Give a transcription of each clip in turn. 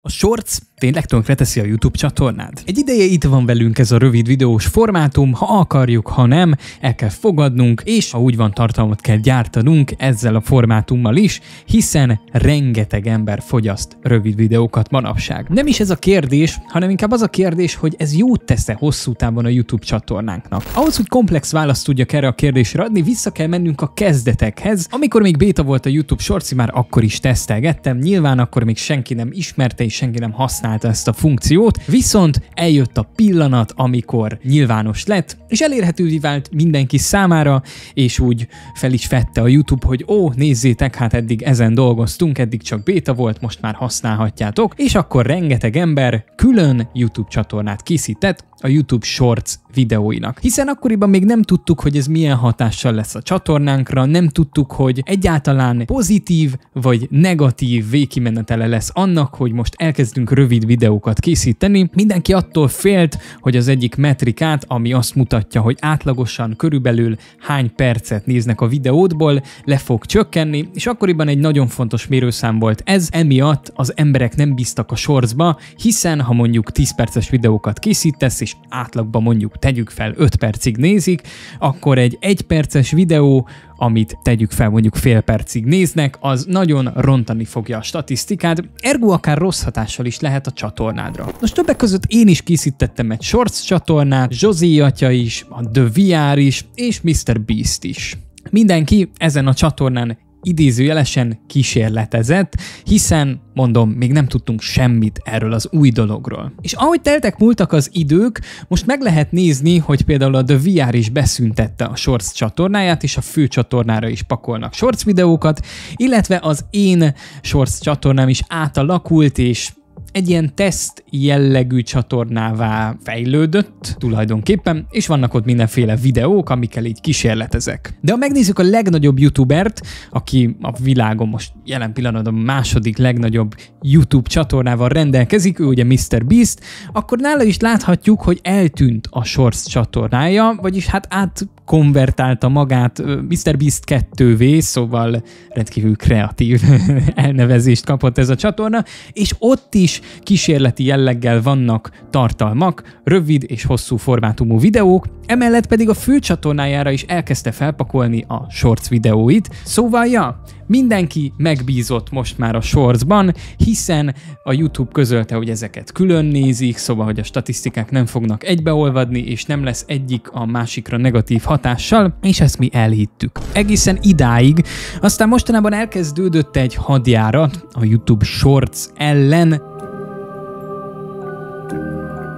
A Shorts tényleg tönkreteszi a YouTube csatornád? Egy ideje itt van velünk ez a rövid videós formátum, ha akarjuk, ha nem, el kell fogadnunk, és ha úgy van tartalmat kell gyártanunk ezzel a formátummal is, hiszen rengeteg ember fogyaszt rövid videókat manapság. Nem is ez a kérdés, hanem inkább az a kérdés, hogy ez jót tesz-e hosszú távon a YouTube csatornánknak. Ahhoz, hogy komplex választ tudjak erre a kérdésre adni, vissza kell mennünk a kezdetekhez. Amikor még béta volt a YouTube Shorts, már akkor is tesztelgettem, nyilván akkor még senki nem ismerte sokáig senki nem használta ezt a funkciót, viszont eljött a pillanat, amikor nyilvános lett, és elérhetővé vált mindenki számára, és úgy fel is vette a YouTube, hogy ó, nézzétek, hát eddig ezen dolgoztunk, eddig csak béta volt, most már használhatjátok, és akkor rengeteg ember külön YouTube csatornát készített, a YouTube Shorts videóinak. Hiszen akkoriban még nem tudtuk, hogy ez milyen hatással lesz a csatornánkra, nem tudtuk, hogy egyáltalán pozitív vagy negatív végkimenetele lesz annak, hogy most elkezdünk rövid videókat készíteni. Mindenki attól félt, hogy az egyik metrikát, ami azt mutatja, hogy átlagosan körülbelül hány percet néznek a videódból, le fog csökkenni, és akkoriban egy nagyon fontos mérőszám volt ez, emiatt az emberek nem bíztak a shortsba, hiszen ha mondjuk 10 perces videókat készítesz, és átlagban mondjuk tegyük fel 5 percig nézik, akkor egy 1 perces videó, amit tegyük fel mondjuk fél percig néznek, az nagyon rontani fogja a statisztikát. ergo akár rossz hatással is lehet a csatornádra. Most többek között én is készítettem egy Shorts csatornát, Zsozi atya is, a The VR is, és Mr. Beast is. Mindenki ezen a csatornán idézőjelesen kísérletezett, hiszen, mondom, még nem tudtunk semmit erről az új dologról. És ahogy teltek múltak az idők, most meg lehet nézni, hogy például a The VR is beszüntette a Shorts csatornáját, és a fő csatornára is pakolnak Shorts videókat, illetve az én Shorts csatornám is átalakult, és egy ilyen teszt jellegű csatornává fejlődött tulajdonképpen, és vannak ott mindenféle videók, amikkel így kísérletezek. De ha megnézzük a legnagyobb youtubert, aki a világon most jelen pillanatban a második legnagyobb YouTube csatornával rendelkezik, ő ugye Mr. Beast, akkor nála is láthatjuk, hogy eltűnt a Shorts csatornája, vagyis hát át konvertálta magát Mr. Beast 2V, szóval rendkívül kreatív elnevezést kapott ez a csatorna, és ott is kísérleti jelleggel vannak tartalmak, rövid és hosszú formátumú videók, emellett pedig a fő csatornájára is elkezdte felpakolni a shorts videóit, szóval ja, Mindenki megbízott most már a sorzban, hiszen a YouTube közölte, hogy ezeket külön nézik, szóval, hogy a statisztikák nem fognak egybeolvadni, és nem lesz egyik a másikra negatív hatással, és ezt mi elhittük. Egészen idáig, aztán mostanában elkezdődött egy hadjárat a YouTube Shorts ellen,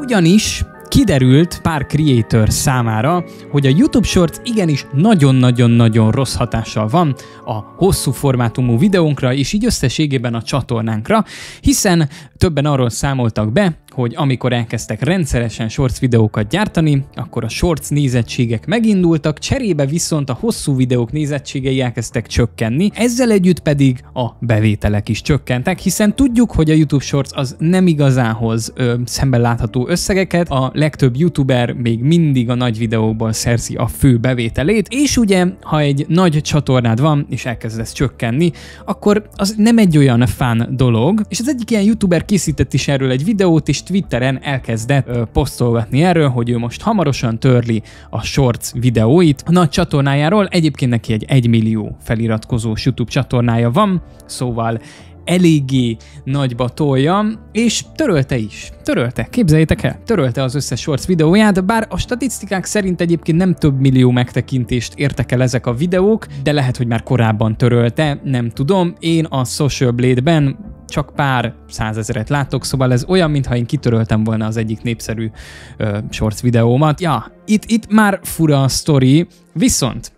ugyanis Kiderült pár creator számára, hogy a YouTube Shorts igenis nagyon-nagyon-nagyon rossz hatással van a hosszú formátumú videónkra és így összességében a csatornánkra, hiszen többen arról számoltak be, hogy amikor elkezdtek rendszeresen shorts videókat gyártani, akkor a shorts nézettségek megindultak, cserébe viszont a hosszú videók nézettségei elkezdtek csökkenni, ezzel együtt pedig a bevételek is csökkentek, hiszen tudjuk, hogy a YouTube Shorts az nem igazán hoz ö, szemben látható összegeket, a legtöbb YouTuber még mindig a nagy videókból szerzi a fő bevételét, és ugye, ha egy nagy csatornád van, és elkezdesz csökkenni, akkor az nem egy olyan fán dolog, és az egyik ilyen YouTuber készített is erről egy videót, és Twitteren elkezdett ö, posztolgatni erről, hogy ő most hamarosan törli a Shorts videóit a nagy csatornájáról. Egyébként neki egy 1 millió feliratkozós YouTube csatornája van, szóval eléggé nagyba tolja, és törölte is. Törölte, képzeljétek el, törölte az összes shorts videóját, bár a statisztikák szerint egyébként nem több millió megtekintést értek el ezek a videók, de lehet, hogy már korábban törölte, nem tudom. Én a Social Blade-ben csak pár százezeret látok, szóval ez olyan, mintha én kitöröltem volna az egyik népszerű ö, shorts videómat. Ja, itt, itt már fura a sztori, viszont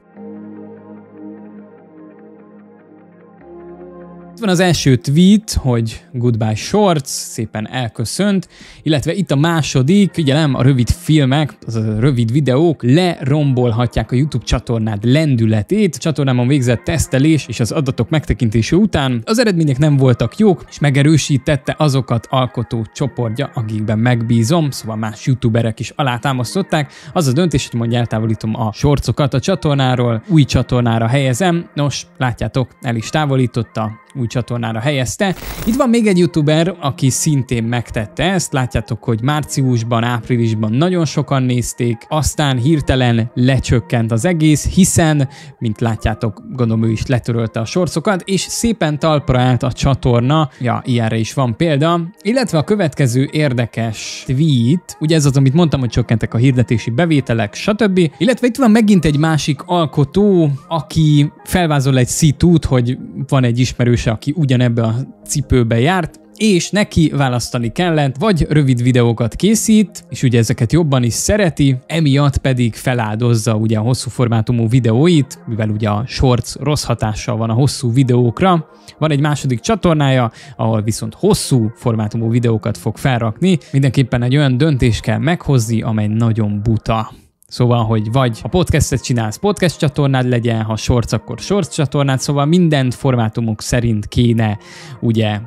van az első tweet, hogy goodbye shorts, szépen elköszönt, illetve itt a második, figyelem, a rövid filmek, az a rövid videók lerombolhatják a YouTube csatornád lendületét. A csatornámon végzett tesztelés és az adatok megtekintése után az eredmények nem voltak jók, és megerősítette azokat alkotó csoportja, akikben megbízom, szóval más youtuberek is alátámasztották. Az a döntés, hogy mondja eltávolítom a sorcokat a csatornáról, új csatornára helyezem. Nos, látjátok, el is távolította, új csatornára helyezte. Itt van még egy youtuber, aki szintén megtette ezt, látjátok, hogy márciusban, áprilisban nagyon sokan nézték, aztán hirtelen lecsökkent az egész, hiszen, mint látjátok, gondolom ő is letörölte a sorcokat, és szépen talpra állt a csatorna, ja, ilyenre is van példa, illetve a következő érdekes tweet, ugye ez az, amit mondtam, hogy csökkentek a hirdetési bevételek, stb. Illetve itt van megint egy másik alkotó, aki felvázol egy szitút, hogy van egy ismerős ismerőse, aki ugyanebbe a cipőbe járt, és neki választani kellett, vagy rövid videókat készít, és ugye ezeket jobban is szereti, emiatt pedig feláldozza ugye a hosszú formátumú videóit, mivel ugye a shorts rossz hatással van a hosszú videókra. Van egy második csatornája, ahol viszont hosszú formátumú videókat fog felrakni, mindenképpen egy olyan döntés kell meghozni, amely nagyon buta. Szóval, hogy vagy ha podcastet csinálsz, podcast csatornád legyen, ha shorts, akkor shorts csatornád, szóval minden formátumok szerint kéne ugye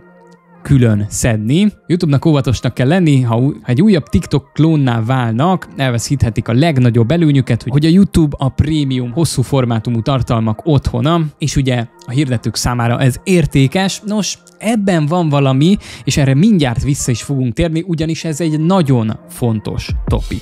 külön szedni. YouTube-nak óvatosnak kell lenni, ha egy újabb TikTok klónná válnak, elveszíthetik a legnagyobb előnyüket, hogy a YouTube a prémium hosszú formátumú tartalmak otthona, és ugye a hirdetők számára ez értékes. Nos, ebben van valami, és erre mindjárt vissza is fogunk térni, ugyanis ez egy nagyon fontos topik.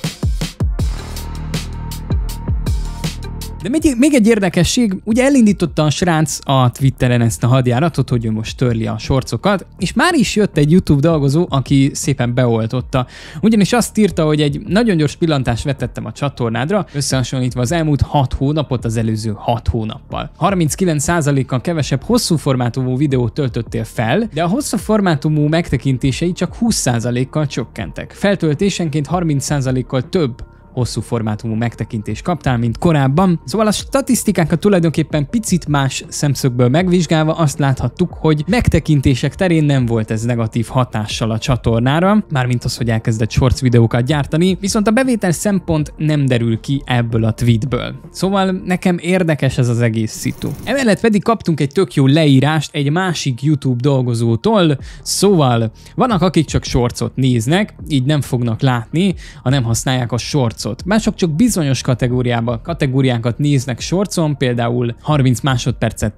De még, még egy érdekesség, ugye elindította a srác a Twitteren ezt a hadjáratot, hogy ő most törli a sorcokat, és már is jött egy YouTube dolgozó, aki szépen beoltotta. Ugyanis azt írta, hogy egy nagyon gyors pillantást vetettem a csatornádra, összehasonlítva az elmúlt 6 hónapot az előző 6 hónappal. 39%-kal kevesebb hosszú formátumú videót töltöttél fel, de a hosszú formátumú megtekintései csak 20%-kal csökkentek. Feltöltésenként 30%-kal több hosszú formátumú megtekintés kaptál, mint korábban. Szóval a statisztikákat tulajdonképpen picit más szemszögből megvizsgálva azt láthattuk, hogy megtekintések terén nem volt ez negatív hatással a csatornára, mármint az, hogy elkezdett shorts videókat gyártani, viszont a bevétel szempont nem derül ki ebből a tweetből. Szóval nekem érdekes ez az egész szitu. Emellett pedig kaptunk egy tök jó leírást egy másik YouTube dolgozótól, szóval vannak akik csak shortsot néznek, így nem fognak látni, ha nem használják a shorts sorcot. Mások csak bizonyos kategóriába, kategóriákat néznek sorcon, például 30 másodpercet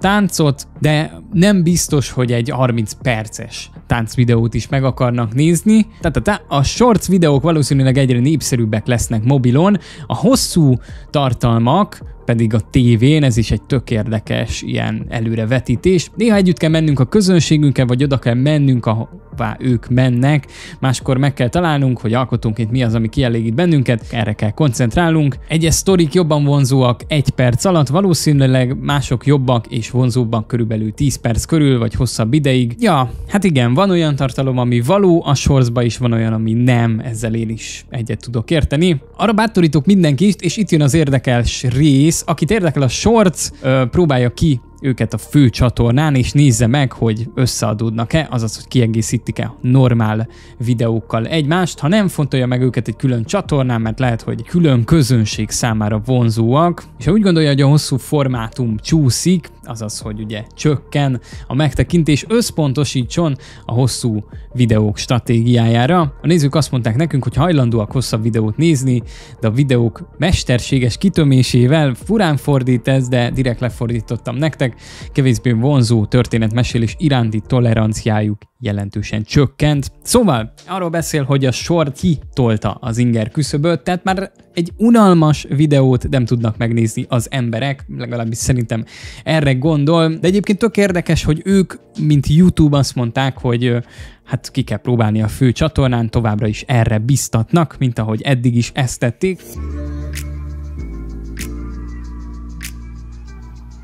táncot, de nem biztos, hogy egy 30 perces táncvideót is meg akarnak nézni. Tehát a shorts videók valószínűleg egyre népszerűbbek lesznek mobilon, a hosszú tartalmak pedig a tévén, ez is egy tök érdekes ilyen előrevetítés. Néha együtt kell mennünk a közönségünkkel, vagy oda kell mennünk, ahová ők mennek. Máskor meg kell találnunk, hogy alkotónként mi az, ami kielégít bennünket, erre kell koncentrálnunk. Egyes sztorik jobban vonzóak egy perc alatt, valószínűleg mások jobbak és vonzóbbak körülbelül 10 perc körül, vagy hosszabb ideig. Ja, hát igen, van olyan tartalom, ami való, a sorsba is van olyan, ami nem, ezzel én is egyet tudok érteni. Arra bátorítok mindenkit, és itt jön az érdekes rész, akit érdekel a shorts, próbálja ki őket a fő csatornán, és nézze meg, hogy összeadódnak-e, azaz, hogy kiegészítik-e normál videókkal egymást. Ha nem, fontolja meg őket egy külön csatornán, mert lehet, hogy külön közönség számára vonzóak, és ha úgy gondolja, hogy a hosszú formátum csúszik, azaz, hogy ugye csökken a megtekintés, összpontosítson a hosszú videók stratégiájára. A nézők azt mondták nekünk, hogy hajlandóak hosszabb videót nézni, de a videók mesterséges kitömésével furán fordít ez, de direkt lefordítottam nektek, kevésbé vonzó történetmesélés iránti toleranciájuk jelentősen csökkent. Szóval arról beszél, hogy a sor kitolta az inger küszöböt, tehát már egy unalmas videót nem tudnak megnézni az emberek, legalábbis szerintem erre gondol. De egyébként tök érdekes, hogy ők, mint YouTube azt mondták, hogy hát ki kell próbálni a fő csatornán, továbbra is erre biztatnak, mint ahogy eddig is ezt tették.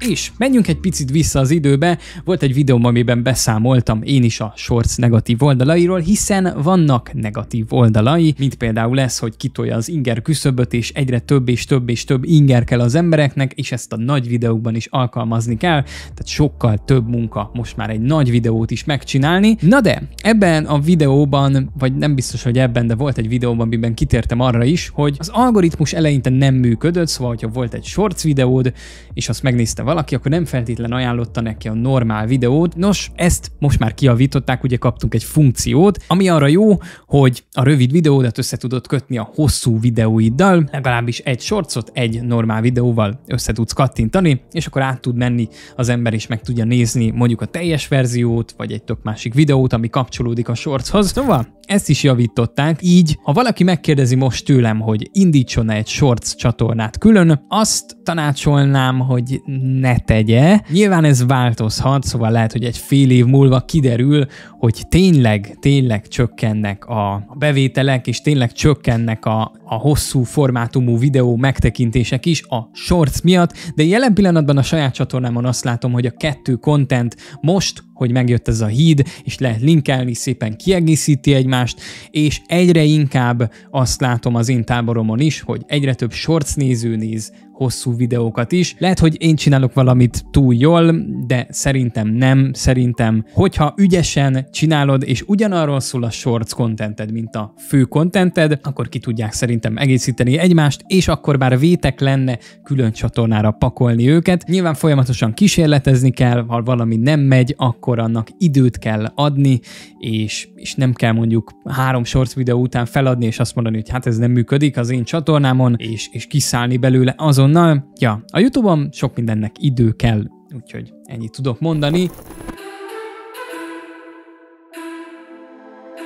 És menjünk egy picit vissza az időbe, volt egy videóm, amiben beszámoltam én is a shorts negatív oldalairól, hiszen vannak negatív oldalai, mint például lesz, hogy kitolja az inger küszöböt, és egyre több és több és több inger kell az embereknek, és ezt a nagy videókban is alkalmazni kell, tehát sokkal több munka most már egy nagy videót is megcsinálni. Na de, ebben a videóban, vagy nem biztos, hogy ebben, de volt egy videóban, amiben kitértem arra is, hogy az algoritmus eleinte nem működött, szóval, hogyha volt egy shorts videód, és azt megnézte valaki, akkor nem feltétlen ajánlotta neki a normál videót. Nos, ezt most már kiavították, ugye kaptunk egy funkciót, ami arra jó, hogy a rövid videódat össze tudod kötni a hosszú videóiddal, legalábbis egy sorcot egy normál videóval össze tudsz kattintani, és akkor át tud menni az ember is meg tudja nézni mondjuk a teljes verziót, vagy egy tök másik videót, ami kapcsolódik a sorchoz. Szóval ezt is javították, így ha valaki megkérdezi most tőlem, hogy indítson -e egy shorts csatornát külön, azt tanácsolnám, hogy ne tegye. Nyilván ez változhat, szóval lehet, hogy egy fél év múlva kiderül, hogy tényleg, tényleg csökkennek a bevételek, és tényleg csökkennek a, a hosszú formátumú videó megtekintések is a shorts miatt, de jelen pillanatban a saját csatornámon azt látom, hogy a kettő content most, hogy megjött ez a híd, és lehet linkelni, szépen kiegészíti egy egymást, és egyre inkább azt látom az én táboromon is, hogy egyre több shorts néző néz hosszú videókat is. Lehet, hogy én csinálok valamit túl jól, de szerintem nem. Szerintem, hogyha ügyesen csinálod, és ugyanarról szól a shorts contented, mint a fő contented, akkor ki tudják szerintem egészíteni egymást, és akkor bár vétek lenne külön csatornára pakolni őket. Nyilván folyamatosan kísérletezni kell, ha valami nem megy, akkor annak időt kell adni, és, és nem kell mondjuk három shorts videó után feladni, és azt mondani, hogy hát ez nem működik az én csatornámon, és, és kiszállni belőle azon azonnal. Ja, a Youtube-on sok mindennek idő kell, úgyhogy ennyit tudok mondani.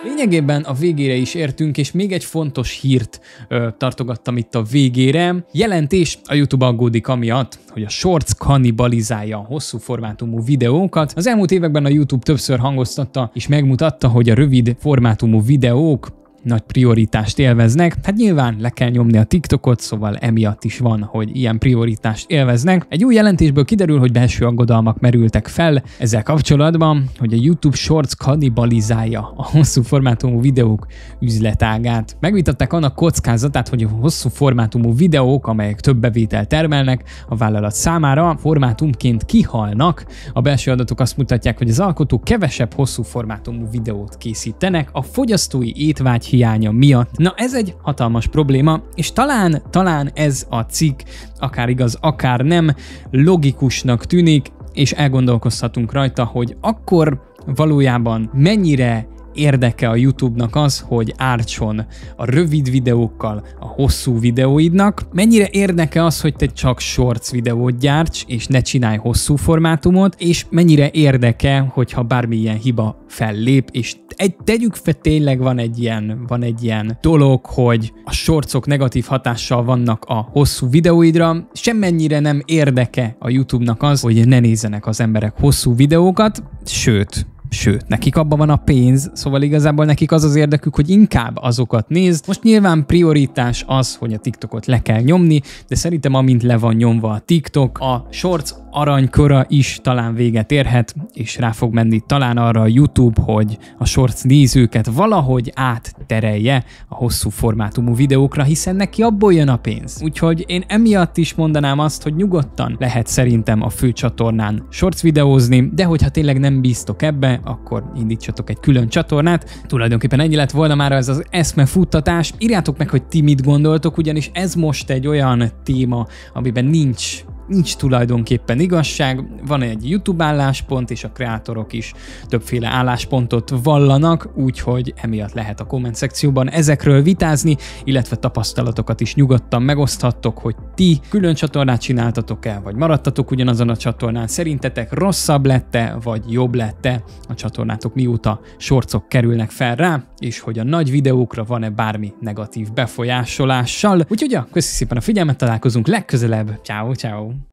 Lényegében a végére is értünk, és még egy fontos hírt ö, tartogattam itt a végére. Jelentés a YouTube aggódik amiatt, hogy a shorts kannibalizálja a hosszú formátumú videókat. Az elmúlt években a YouTube többször hangoztatta és megmutatta, hogy a rövid formátumú videók nagy prioritást élveznek. Hát nyilván le kell nyomni a TikTokot, szóval emiatt is van, hogy ilyen prioritást élveznek. Egy új jelentésből kiderül, hogy belső aggodalmak merültek fel ezzel kapcsolatban, hogy a YouTube Shorts kannibalizálja a hosszú formátumú videók üzletágát. Megvitatták annak kockázatát, hogy a hosszú formátumú videók, amelyek több bevételt termelnek a vállalat számára, formátumként kihalnak. A belső adatok azt mutatják, hogy az alkotók kevesebb hosszú formátumú videót készítenek, a fogyasztói étvágy hiánya miatt. Na ez egy hatalmas probléma, és talán, talán ez a cikk, akár igaz, akár nem, logikusnak tűnik, és elgondolkozhatunk rajta, hogy akkor valójában mennyire érdeke a YouTube-nak az, hogy ártson a rövid videókkal, a hosszú videóidnak, mennyire érdeke az, hogy te csak shorts videót gyárts, és ne csinálj hosszú formátumot, és mennyire érdeke, hogyha bármilyen hiba fellép, és egy, tegyük fel, tényleg van egy, ilyen, van egy ilyen dolog, hogy a sorcok negatív hatással vannak a hosszú videóidra, semmennyire nem érdeke a YouTube-nak az, hogy ne nézzenek az emberek hosszú videókat, sőt, sőt, nekik abban van a pénz, szóval igazából nekik az az érdekük, hogy inkább azokat nézd. Most nyilván prioritás az, hogy a TikTokot le kell nyomni, de szerintem amint le van nyomva a TikTok, a shorts aranyköra is talán véget érhet, és rá fog menni talán arra a YouTube, hogy a shorts nézőket valahogy átterelje a hosszú formátumú videókra, hiszen neki abból jön a pénz. Úgyhogy én emiatt is mondanám azt, hogy nyugodtan lehet szerintem a fő csatornán shorts videózni, de hogyha tényleg nem bíztok ebbe, akkor indítsatok egy külön csatornát. Tulajdonképpen ennyi lett volna már ez az eszme futtatás. Írjátok meg, hogy ti mit gondoltok, ugyanis ez most egy olyan téma, amiben nincs nincs tulajdonképpen igazság, van egy YouTube álláspont, és a kreátorok is többféle álláspontot vallanak, úgyhogy emiatt lehet a komment szekcióban ezekről vitázni, illetve tapasztalatokat is nyugodtan megoszthattok, hogy ti külön csatornát csináltatok el, vagy maradtatok ugyanazon a csatornán, szerintetek rosszabb lette, vagy jobb lette a csatornátok mióta sorcok kerülnek fel rá, és hogy a nagy videókra van-e bármi negatív befolyásolással. Úgyhogy ja, köszi szépen a figyelmet, találkozunk legközelebb. Ciao, ciao.